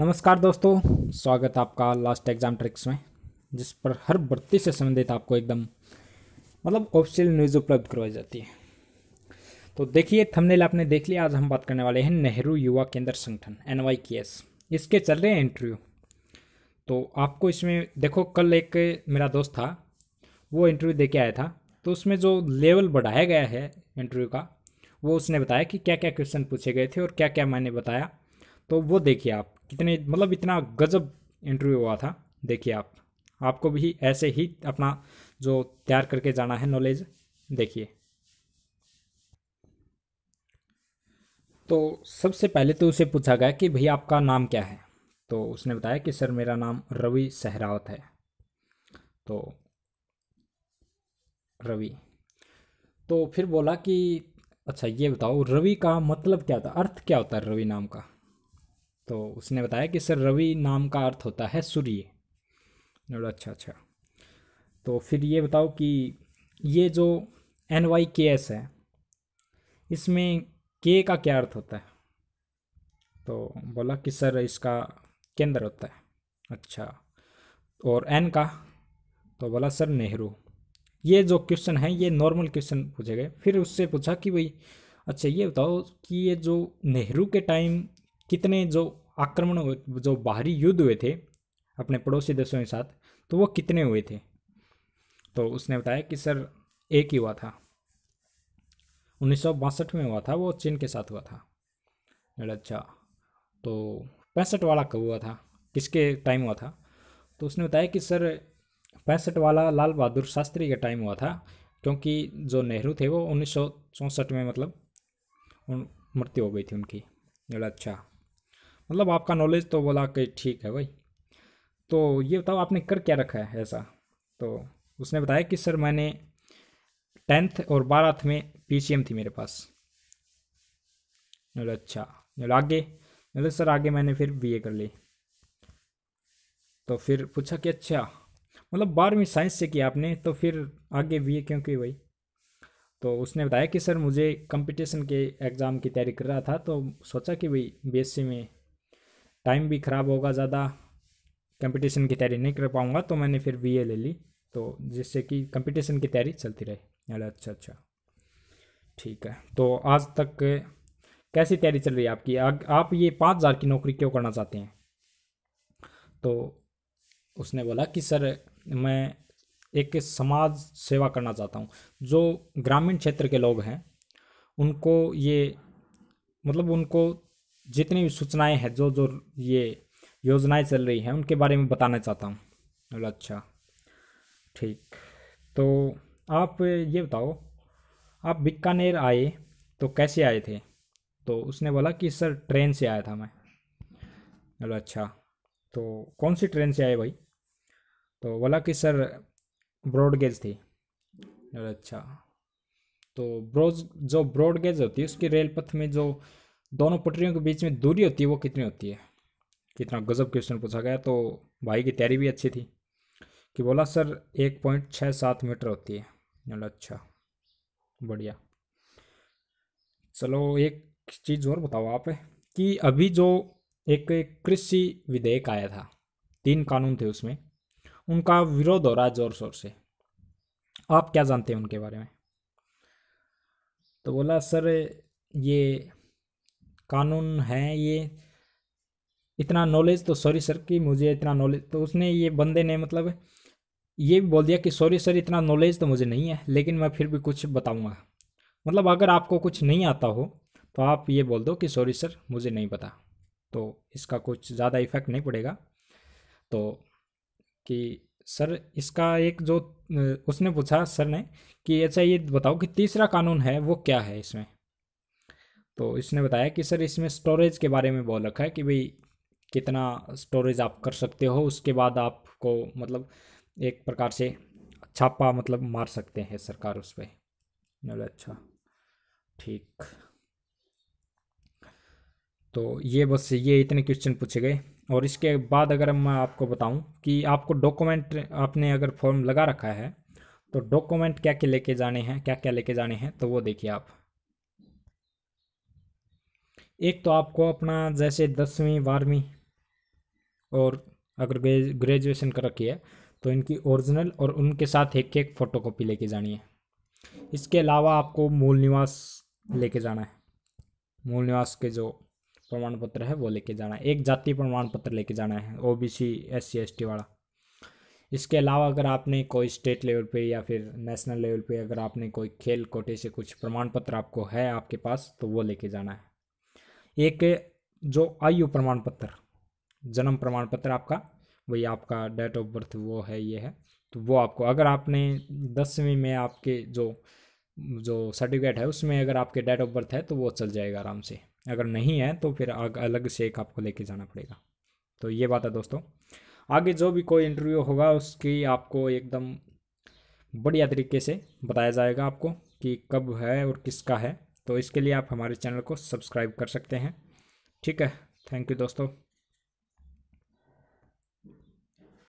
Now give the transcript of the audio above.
नमस्कार दोस्तों स्वागत आपका लास्ट एग्ज़ाम ट्रिक्स में जिस पर हर भर्ती से संबंधित आपको एकदम मतलब ऑफिशियल न्यूज़ उपलब्ध करवाई जाती है तो देखिए थंबनेल आपने देख लिया आज हम बात करने वाले हैं नेहरू युवा केंद्र संगठन एन वाई के एस इसके चल रहे हैं इंटरव्यू तो आपको इसमें देखो कल एक मेरा दोस्त था वो इंटरव्यू दे के आया था तो उसमें जो लेवल बढ़ाया गया है इंटरव्यू का वो उसने बताया कि क्या क्या क्वेश्चन पूछे गए थे और क्या क्या मैंने बताया तो वो देखिए आप कितने मतलब इतना गजब इंटरव्यू हुआ था देखिए आप आपको भी ऐसे ही अपना जो तैयार करके जाना है नॉलेज देखिए तो सबसे पहले तो उसे पूछा गया कि भैया आपका नाम क्या है तो उसने बताया कि सर मेरा नाम रवि सहरावत है तो रवि तो फिर बोला कि अच्छा ये बताओ रवि का मतलब क्या था अर्थ क्या होता है रवि नाम का तो उसने बताया कि सर रवि नाम का अर्थ होता है सूर्य अच्छा अच्छा तो फिर ये बताओ कि ये जो एन वाई के एस है इसमें के का क्या अर्थ होता है तो बोला कि सर इसका केंद्र होता है अच्छा और एन का तो बोला सर नेहरू ये जो क्वेश्चन है ये नॉर्मल क्वेश्चन पूछे गए फिर उससे पूछा कि भाई अच्छा ये बताओ कि ये जो नेहरू के टाइम कितने जो आक्रमण जो बाहरी युद्ध हुए थे अपने पड़ोसी देशों के साथ तो वो कितने हुए थे तो उसने बताया कि सर एक ही हुआ था उन्नीस में हुआ था वो चीन के साथ हुआ था अच्छा तो पैंसठ वाला कब हुआ था किसके टाइम हुआ था तो उसने बताया कि सर पैंसठ वाला लाल बहादुर शास्त्री का टाइम हुआ था क्योंकि जो नेहरू थे वो उन्नीस में मतलब उन मृत्यु हो गई थी उनकी अच्छा मतलब आपका नॉलेज तो बोला कि ठीक है भाई तो ये बताओ आपने कर क्या रखा है ऐसा तो उसने बताया कि सर मैंने टेंथ और बारह में पी थी मेरे पास बोले अच्छा बोले आगे बोले सर आगे मैंने फिर बी कर ली तो फिर पूछा कि अच्छा मतलब बारहवीं साइंस से किया आपने तो फिर आगे ए क्यों की भाई तो उसने बताया कि सर मुझे कंपटीशन के एग्ज़ाम की तैयारी कर रहा था तो सोचा कि भाई बी में टाइम भी ख़राब होगा ज़्यादा कंपटीशन की तैयारी नहीं कर पाऊँगा तो मैंने फिर वी ले ली तो जिससे कि कंपटीशन की तैयारी चलती रहे अरे अच्छा अच्छा ठीक है तो आज तक कैसी तैयारी चल रही है आपकी आप ये पाँच हज़ार की नौकरी क्यों करना चाहते हैं तो उसने बोला कि सर मैं एक समाज सेवा करना चाहता हूँ जो ग्रामीण क्षेत्र के लोग हैं उनको ये मतलब उनको जितनी भी सूचनाएँ हैं जो जो ये योजनाएं चल रही हैं उनके बारे में बताना चाहता हूँ बोला अच्छा ठीक तो आप ये बताओ आप बीकानेर आए तो कैसे आए थे तो उसने बोला कि सर ट्रेन से आया था मैं बोलो अच्छा तो कौन सी ट्रेन से आए भाई तो बोला कि सर ब्रॉडगेज थी अच्छा तो ब्रोज जो ब्रॉडगेज होती है उसकी रेल पथ में जो दोनों पटरियों के बीच में दूरी होती है वो कितनी होती है कितना गजब क्वेश्चन पूछा गया तो भाई की तैयारी भी अच्छी थी कि बोला सर एक पॉइंट छः सात मीटर होती है बोला अच्छा बढ़िया चलो एक चीज़ और बताओ आप कि अभी जो एक कृषि विधेयक आया था तीन कानून थे उसमें उनका विरोध हो रहा है जोर शोर से आप क्या जानते हैं उनके बारे में तो बोला सर ये कानून हैं ये इतना नॉलेज तो सॉरी सर कि मुझे इतना नॉलेज तो उसने ये बंदे ने मतलब ये भी बोल दिया कि सॉरी सर इतना नॉलेज तो मुझे नहीं है लेकिन मैं फिर भी कुछ बताऊँगा मतलब अगर आपको कुछ नहीं आता हो तो आप ये बोल दो कि सॉरी सर मुझे नहीं पता तो इसका कुछ ज़्यादा इफ़ेक्ट नहीं पड़ेगा तो कि सर इसका एक जो उसने पूछा सर ने कि अच्छा ये बताओ कि तीसरा कानून है वो क्या है इसमें तो इसने बताया कि सर इसमें स्टोरेज के बारे में बोल रखा है कि भाई कितना स्टोरेज आप कर सकते हो उसके बाद आपको मतलब एक प्रकार से छापा मतलब मार सकते हैं सरकार उस पर अच्छा ठीक तो ये बस ये इतने क्वेश्चन पूछे गए और इसके बाद अगर मैं आपको बताऊं कि आपको डॉक्यूमेंट आपने अगर फॉर्म लगा रखा है तो डॉक्यूमेंट क्या क्या लेके जाने हैं क्या क्या लेके जाने हैं तो वो देखिए आप एक तो आपको अपना जैसे दसवीं बारहवीं और अगर ग्रेजुएशन कर रखी है तो इनकी ओरिजिनल और उनके साथ एक एक फ़ोटोकॉपी लेके जानी है इसके अलावा आपको मूल निवास लेके जाना है मूल निवास के जो प्रमाण पत्र है वो लेके जाना है एक जाति प्रमाण पत्र लेके जाना है O B C S C S T वाला इसके अलावा अगर आपने कोई स्टेट लेवल पे या फिर नेशनल लेवल पे अगर आपने कोई खेल कोटे से कुछ प्रमाण पत्र आपको है आपके पास तो वो लेके जाना है एक जो आयु प्रमाण पत्र जन्म प्रमाण पत्र आपका वही आपका डेट ऑफ बर्थ वो है ये है तो वो आपको अगर आपने दसवीं में आपके जो जो सर्टिफिकेट है उसमें अगर आपके डेट ऑफ बर्थ है तो वो चल जाएगा आराम से अगर नहीं है तो फिर अलग से एक आपको लेके जाना पड़ेगा तो ये बात है दोस्तों आगे जो भी कोई इंटरव्यू होगा उसकी आपको एकदम बढ़िया तरीके से बताया जाएगा आपको कि कब है और किसका है तो इसके लिए आप हमारे चैनल को सब्सक्राइब कर सकते हैं ठीक है थैंक यू दोस्तों